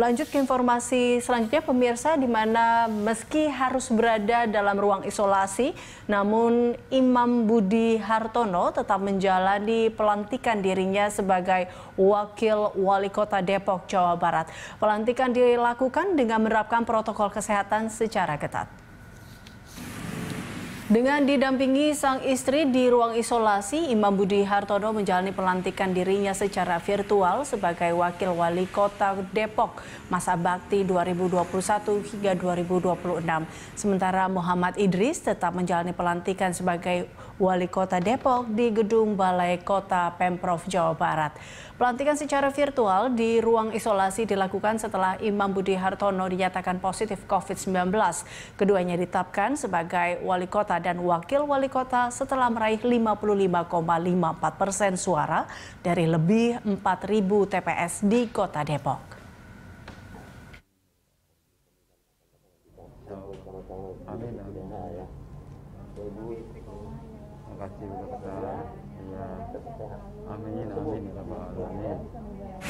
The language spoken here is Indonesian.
Lanjut ke informasi selanjutnya pemirsa di mana meski harus berada dalam ruang isolasi namun Imam Budi Hartono tetap menjalani pelantikan dirinya sebagai wakil wali kota Depok Jawa Barat. Pelantikan dilakukan dengan menerapkan protokol kesehatan secara ketat. Dengan didampingi sang istri di ruang isolasi, Imam Budi Hartono menjalani pelantikan dirinya secara virtual sebagai Wakil Wali Kota Depok masa bakti 2021 hingga 2026. Sementara Muhammad Idris tetap menjalani pelantikan sebagai Wali Kota Depok di Gedung Balai Kota Pemprov Jawa Barat. Pelantikan secara virtual di ruang isolasi dilakukan setelah Imam Budi Hartono dinyatakan positif COVID-19. Keduanya ditetapkan sebagai Wali Kota dan wakil wali kota setelah meraih 55,54 persen suara dari lebih 4.000 TPS di kota Depok. Terima kasih Amin, amin, amin.